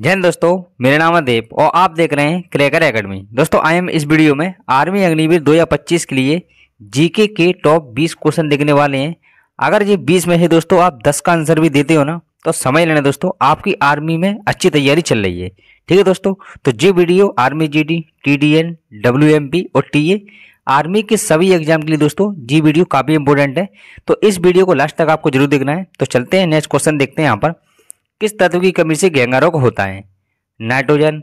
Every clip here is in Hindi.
जैन दोस्तों मेरा नाम है देव और आप देख रहे हैं क्रेकर एकेडमी दोस्तों आई एम इस वीडियो में आर्मी अग्निवीर 2025 के लिए जीके के टॉप 20 क्वेश्चन देखने वाले हैं अगर ये 20 में से दोस्तों आप 10 का आंसर भी देते हो ना तो समझ लेना दोस्तों आपकी आर्मी में अच्छी तैयारी चल रही है ठीक है दोस्तों तो ये video army G D T D N W M P और टी ए आर्मी के सभी एग्जाम के लिए दोस्तों जी वीडियो काफ़ी इंपॉर्टेंट है तो इस वीडियो को लास्ट तक आपको जरूर देखना है तो चलते हैं नेक्स्ट क्वेश्चन देखते हैं यहाँ पर किस तत्व की कमी से घेंगा रोग होता है नाइट्रोजन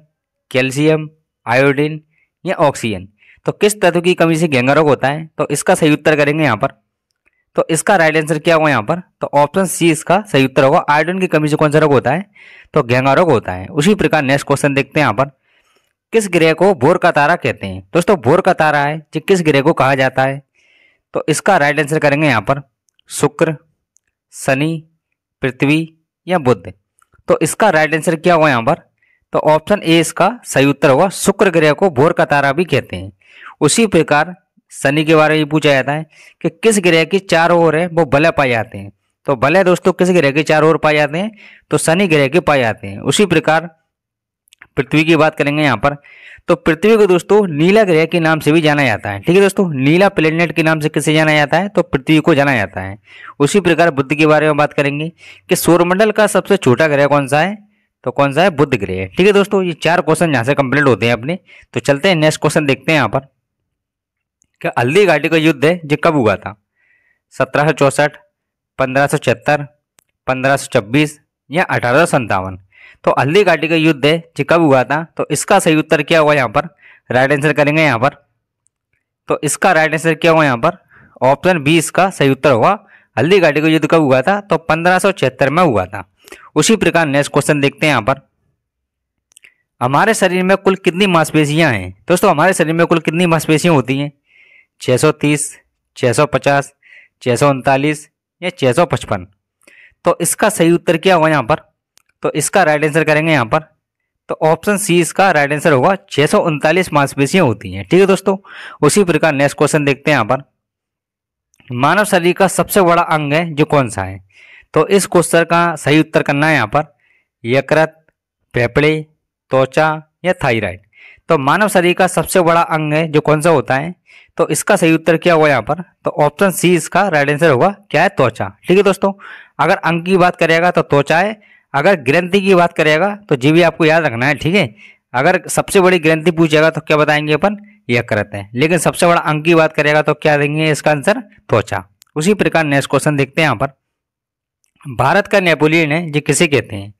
कैल्शियम आयोडीन या ऑक्सीजन तो किस तत्व की कमी से घेंगा रोग होता है तो इसका सही उत्तर करेंगे यहाँ पर तो इसका राइट आंसर क्या होगा यहाँ पर तो ऑप्शन सी इसका सही उत्तर होगा आयोडीन की कमी से कौन सा रोग होता है तो घेंगा रोग होता है उसी प्रकार नेक्स्ट क्वेश्चन देखते हैं यहाँ पर किस ग्रह को भोर का तारा कहते हैं दोस्तों भोर का तारा है जो किस ग्रह को कहा जाता है तो इसका राइट आंसर करेंगे यहाँ पर शुक्र शनि पृथ्वी या बुद्ध तो इसका राइट आंसर क्या होगा यहां पर तो ऑप्शन ए इसका सही उत्तर होगा शुक्र ग्रह को भोर का तारा भी कहते हैं उसी प्रकार शनि के बारे में पूछा जाता है कि किस ग्रह के चार ओर है वो भले पाए जाते हैं तो भले दोस्तों किस ग्रह के चार ओर पाए जाते हैं तो शनि ग्रह के पाए जाते हैं उसी प्रकार पृथ्वी की बात करेंगे यहां पर तो पृथ्वी को दोस्तों नीला ग्रह के नाम से भी जाना जाता है ठीक है दोस्तों नीला प्लेनेट के नाम से किसे जाना जाता है तो पृथ्वी को जाना जाता है उसी प्रकार बुद्ध के बारे में बात करेंगे कि सौरमंडल का सबसे छोटा ग्रह कौन सा है तो कौन सा है बुद्ध ग्रह ठीक है दोस्तों ये चार क्वेश्चन यहाँ से कंप्लीट होते हैं अपने तो चलते हैं नेक्स्ट क्वेश्चन देखते हैं यहाँ पर क्या हल्दी घाटी का युद्ध है जो कब हुआ था सत्रह सौ चौसठ पंद्रह सौ छिहत्तर पंद्रह सौ छब्बीस या अठारह सौ सत्तावन तो हल्दी घाटी का युद्ध है कब हुआ था तो इसका सही उत्तर क्या हुआ यहाँ पर राइट आंसर करेंगे यहाँ पर तो इसका राइट आंसर क्या हुआ यहाँ पर ऑप्शन बी इसका सही उत्तर हुआ हल्दी घाटी का युद्ध कब हुआ था तो पंद्रह में हुआ था उसी प्रकार नेक्स्ट क्वेश्चन देखते हैं यहाँ पर हमारे शरीर में कुल कितनी मांसपेशियां हैं दोस्तों हमारे शरीर में कुल कितनी मांसपेशियां होती हैं छः 630, 650, 649 या 655 तो इसका सही उत्तर क्या हुआ यहाँ पर तो इसका राइट आंसर करेंगे यहाँ पर तो ऑप्शन सी इसका राइट आंसर होगा छह सौ उनतालीस मांसपेशियां होती हैं ठीक है दोस्तों उसी प्रकार नेक्स्ट क्वेश्चन देखते हैं यहाँ पर मानव शरीर का सबसे बड़ा अंग है जो कौन सा है तो इस क्वेश्चन का सही उत्तर करना है यहाँ पर यकृत फेफड़े त्वचा या थायराइड तो मानव शरीर का सबसे बड़ा अंग है जो कौन सा होता है तो इसका सही उत्तर क्या हुआ यहाँ पर तो ऑप्शन सी इसका राइट आंसर होगा क्या है त्वचा ठीक है दोस्तों अगर अंग की बात करेगा तो त्वचा है अगर ग्रंथि की बात करेगा तो जी भी आपको याद रखना है ठीक है अगर सबसे बड़ी ग्रंथि पूछेगा तो क्या बताएंगे अपन यकृत है लेकिन सबसे बड़ा अंक की बात करेगा तो क्या देंगे इसका आंसर त्वचा उसी प्रकार नेक्स्ट क्वेश्चन देखते हैं यहाँ पर भारत का नेपोलियन है जी किसे कहते हैं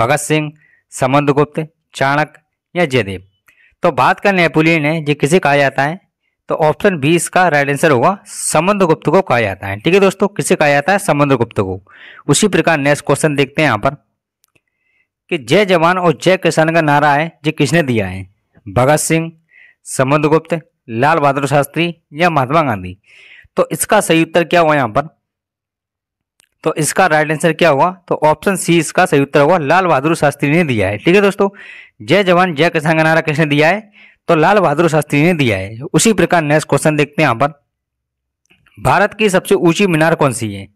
भगत सिंह समंदगुप्त चाणक्य या जयदेव तो भारत का नेपोलियन है जी किसे कहा जाता है तो ऑप्शन बी इसका राइट आंसर होगा समुद्र गुप्त को कहा जाता है ठीक है दोस्तों किसे कहा जाता है समुद्र गुप्त को उसी प्रकार नेक्स्ट क्वेश्चन देखते हैं यहां पर कि जय जवान और जय किसान का नारा है जो किसने दिया है भगत सिंह समुद्र गुप्त लाल बहादुर शास्त्री या महात्मा गांधी तो इसका सही उत्तर क्या हुआ यहां पर तो इसका राइट आंसर क्या हुआ तो ऑप्शन सी इसका सही उत्तर होगा लाल बहादुर शास्त्री ने दिया है ठीक है दोस्तों जय जवान जय किसान का नारा किसने दिया है तो लाल बहादुर शास्त्री ने दिया है उसी प्रकार नेक्स्ट क्वेश्चन देखते हैं यहाँ पर भारत की सबसे ऊंची मीनार कौन सी है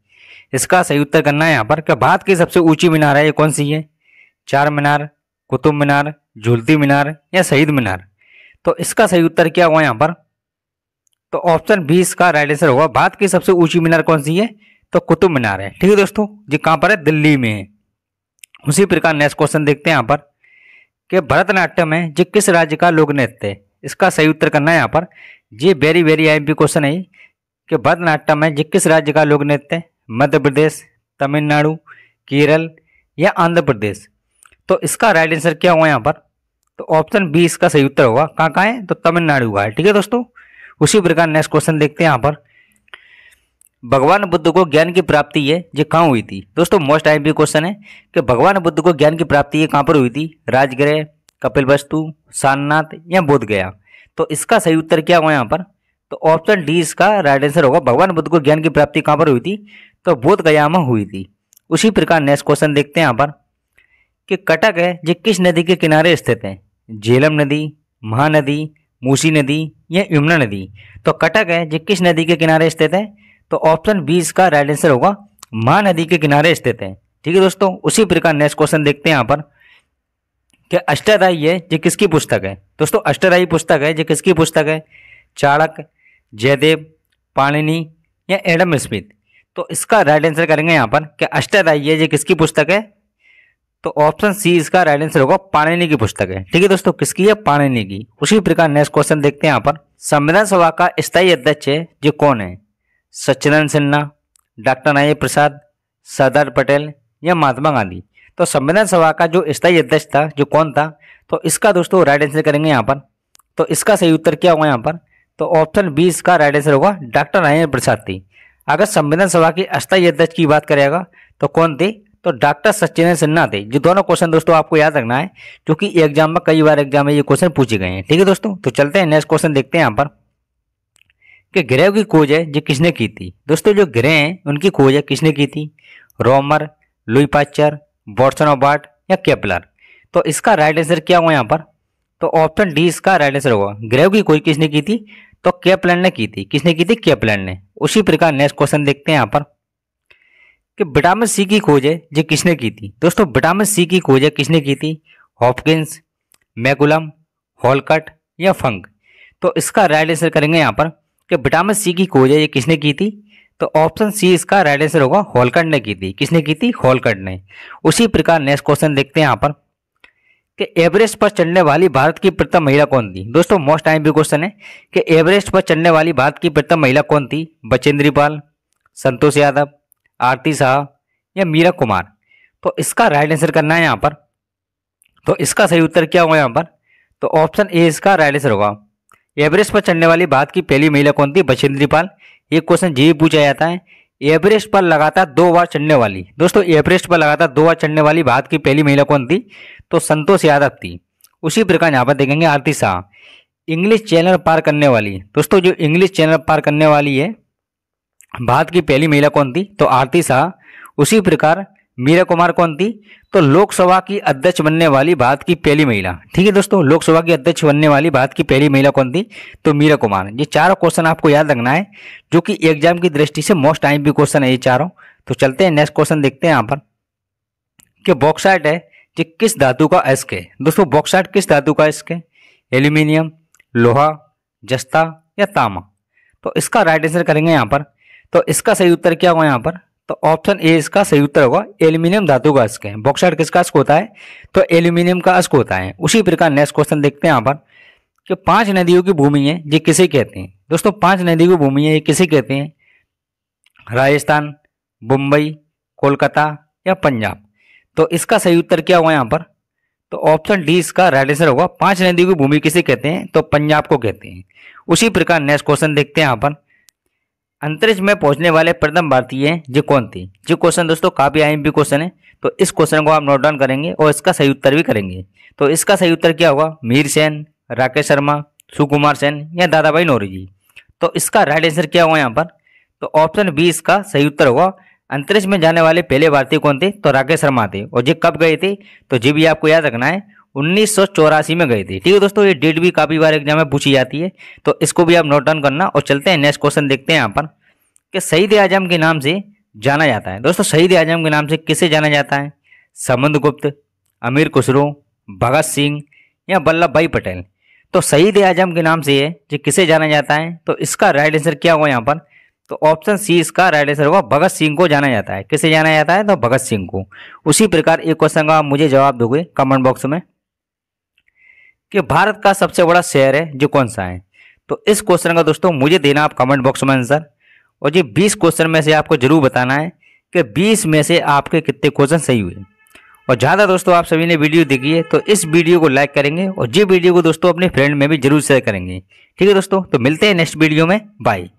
इसका सही उत्तर करना है यहाँ पर क्या भारत की सबसे ऊंची मीनार है ये कौन सी है चार मीनार कुतुब मीनार झूलती मीनार या शहीद मीनार तो इसका सही उत्तर क्या हुआ यहाँ पर तो ऑप्शन बी इसका राइट आंसर होगा भारत की सबसे ऊंची मीनार कौन सी है तो कुतुब मीनार है ठीक है दोस्तों जी कहाँ पर है दिल्ली में है उसी प्रकार नेक्स्ट क्वेश्चन देखते हैं यहाँ पर कि भरतनाट्यम है जो किस राज्य का लोक नृत्य है इसका सही उत्तर करना है यहाँ पर ये वेरी वेरी आई क्वेश्चन है कि भरतनाट्यम है जो किस राज्य का लोक नृत्य है मध्य प्रदेश तमिलनाडु केरल या आंध्र प्रदेश तो इसका राइट आंसर क्या हुआ यहाँ पर तो ऑप्शन बी इसका सही उत्तर होगा कहाँ कहाँ है तो तमिलनाडु का है ठीक है दोस्तों उसी प्रकार नेक्स्ट क्वेश्चन देखते हैं यहाँ पर भगवान बुद्ध को ज्ञान की प्राप्ति ये जो कहाँ हुई थी दोस्तों मोस्ट आई भी क्वेश्चन है कि भगवान बुद्ध को ज्ञान की प्राप्ति ये कहाँ पर हुई थी राजगृह कपिल वस्तु सारनाथ या बोध गया तो इसका सही उत्तर क्या हुआ यहाँ पर तो ऑप्शन डी इसका राइट आंसर होगा भगवान बुद्ध को ज्ञान की प्राप्ति कहाँ पर हुई थी तो बोध गया में हुई थी उसी प्रकार नेक्स्ट क्वेश्चन देखते हैं यहाँ पर कि कटक है जो किस नदी के किनारे स्थित है झेलम नदी महानदी मूसी नदी या यमुना नदी तो कटक है जो किस नदी के किनारे स्थित है तो ऑप्शन बी इसका राइट आंसर होगा मां नदी के किनारे स्थित है ठीक है दोस्तों उसी प्रकार नेक्स्ट क्वेश्चन देखते हैं यहाँ पर कि अष्टाध्यायी है ये किसकी पुस्तक है दोस्तों अष्टाध्यायी पुस्तक है ये किसकी पुस्तक है चाणक जयदेव पाणिनी या एडम स्मिथ तो इसका राइट आंसर करेंगे यहाँ पर कि अष्टाध्यायी है ये किसकी पुस्तक है तो ऑप्शन सी इसका राइट आंसर होगा पाणिनी की पुस्तक है ठीक है दोस्तों किसकी है पाणिनी की उसी प्रकार नेक्स्ट क्वेश्चन देखते हैं यहाँ पर संविधान सभा का स्थायी अध्यक्ष है जो कौन है सच्चिदानंद सिन्हा डॉक्टर नाय प्रसाद सरदार पटेल या महात्मा गांधी तो संविधान सभा का जो स्थायी अध्यक्ष था जो कौन था तो इसका दोस्तों राइट आंसर करेंगे यहाँ पर तो इसका सही उत्तर क्या होगा यहाँ पर तो ऑप्शन बी इसका राइट आंसर होगा डॉक्टर नारायण प्रसाद थी अगर संविधान सभा की अस्थायी अध्यक्ष की बात करेगा तो कौन थे तो डॉक्टर सचिन सिन्हा थे जो दोनों क्वेश्चन दोस्तों आपको याद रखना है क्योंकि एग्जाम में कई बार एग्जाम में ये क्वेश्चन पूछे गए हैं ठीक है दोस्तों तो चलते हैं नेक्स्ट क्वेश्चन देखते हैं यहाँ पर कि ग्रह की खोज है जो किसने की थी दोस्तों जो ग्रह हैं उनकी खोज है किसने की थी रोमर लुई पाचर बॉर्सन या केपलर तो इसका राइट आंसर क्या हुआ यहाँ पर तो ऑप्शन डी इसका राइट आंसर होगा ग्रह की खोज किसने की थी तो केपलर ने की थी किसने की थी केपलर ने उसी प्रकार नेक्स्ट क्वेश्चन देखते हैं यहाँ पर कि विटामिन सी की खोज है जो किसने की थी दोस्तों विटामिन सी की खोज है किसने की थी हॉपकिंस मैकुलम हॉलकट या फंग तो इसका राइट आंसर करेंगे यहाँ पर कि विटामिन सी की खोज है ये किसने की थी तो ऑप्शन सी इसका राइट आंसर होगा हॉलकंड ने की थी किसने की थी हॉलकंड ने उसी प्रकार नेक्स्ट क्वेश्चन देखते हैं यहाँ पर कि एवरेस्ट पर चढ़ने वाली भारत की प्रथम महिला कौन थी दोस्तों मोस्ट टाइम भी क्वेश्चन है कि एवरेस्ट पर चढ़ने वाली भारत की प्रथम महिला कौन थी बचेंद्री पाल संतोष यादव आरती शाह या मीरा कुमार तो इसका राइट आंसर करना है यहाँ पर तो इसका सही उत्तर क्या होगा यहाँ पर तो ऑप्शन ए इसका राइट आंसर होगा एवरेस्ट पर चढ़ने वाली भारत की पहली महिला कौन थी बछेंद्री पाल ये क्वेश्चन जी पूछा जाता है एवरेस्ट पर लगातार दो बार चढ़ने वाली दोस्तों एवरेस्ट पर लगातार दो बार चढ़ने वाली भारत की पहली महिला कौन थी तो संतोष यादव थी उसी प्रकार यहाँ पर देखेंगे आरती शाह इंग्लिश चैनल पार करने वाली दोस्तों जो इंग्लिश चैनल पार करने वाली है भारत की पहली महिला कौन थी तो आरती शाह उसी प्रकार मीरा कुमार कौन थी तो लोकसभा की अध्यक्ष बनने वाली भारत की पहली महिला ठीक है दोस्तों लोकसभा की अध्यक्ष बनने वाली भारत की पहली महिला कौन थी तो मीरा कुमार ये चारों क्वेश्चन आपको याद रखना है जो कि एग्जाम की दृष्टि से मोस्ट टाइम भी क्वेश्चन है ये चारों तो चलते हैं नेक्स्ट क्वेश्चन देखते हैं यहाँ पर कि बॉक्साइट है ये किस धातु का एस्क है दोस्तों बॉक्साइट किस धातु का एस्क है एल्यूमिनियम लोहा जस्ता या तामा तो इसका राइट आंसर करेंगे यहाँ पर तो इसका सही उत्तर क्या होगा यहाँ पर तो ऑप्शन ए इसका सही उत्तर होगा एल्यूमिनियम धातु का अस्क है बॉक्साइड किसका अस्क होता है तो एल्यूमिनियम का अस्क होता है उसी प्रकार नेक्स्ट क्वेश्चन देखते हैं यहाँ पर कि पांच नदियों की भूमि है ये किसे कहते हैं दोस्तों पांच नदियों की भूमि है ये किसे कहते हैं राजस्थान मुंबई कोलकाता या पंजाब तो इसका सही उत्तर क्या हुआ यहाँ पर तो ऑप्शन डी इसका राइट आंसर होगा पांच नदियों की भूमि किसे कहते हैं तो पंजाब को कहते हैं उसी प्रकार नेक्स्ट क्वेश्चन देखते हैं यहाँ पर अंतरिक्ष में पहुंचने वाले प्रथम भारतीय जो कौन थे जो क्वेश्चन दोस्तों काफ़ी आई क्वेश्चन है तो इस क्वेश्चन को आप नोट डाउन करेंगे और इसका सही उत्तर भी करेंगे तो इसका सही उत्तर क्या होगा मीर सेन राकेश शर्मा सुकुमार सेन या दादाभाई जी तो इसका राइट आंसर क्या होगा यहाँ पर तो ऑप्शन बी इसका सही उत्तर होगा अंतरिक्ष में जाने वाले पहले भारतीय कौन थे तो राकेश शर्मा थे और जी कब गए थे तो जी भी आपको याद रखना है उन्नीस में गई थी ठीक है दोस्तों ये डेट भी काफ़ी बार एग्जाम में पूछी जाती है तो इसको भी आप नोट डाउन करना और चलते हैं नेक्स्ट क्वेश्चन देखते हैं यहाँ पर कि शहीद आजम के नाम से जाना जाता है दोस्तों शहीद आजम के नाम से किसे जाना जाता है समंद गुप्त अमीर खुसरो भगत सिंह या वल्लभ भाई पटेल तो शहीद आजम के नाम से है जो किसे जाना जाता है तो इसका राइट आंसर क्या होगा यहाँ पर तो ऑप्शन सी इसका राइट आंसर होगा भगत सिंह को जाना जाता है किसे जाना जाता है तो भगत सिंह को उसी प्रकार एक क्वेश्चन का आप मुझे जवाब दोगे कमेंट बॉक्स में कि भारत का सबसे बड़ा शहर है जो कौन सा है तो इस क्वेश्चन का दोस्तों मुझे देना आप कमेंट बॉक्स में आंसर और जी बीस क्वेश्चन में से आपको जरूर बताना है कि बीस में से आपके कितने क्वेश्चन सही हुए और ज़्यादा दोस्तों आप सभी ने वीडियो देखी है तो इस वीडियो को लाइक करेंगे और जी वीडियो को दोस्तों अपने फ्रेंड में भी जरूर शेयर करेंगे ठीक है दोस्तों तो मिलते हैं नेक्स्ट वीडियो में बाई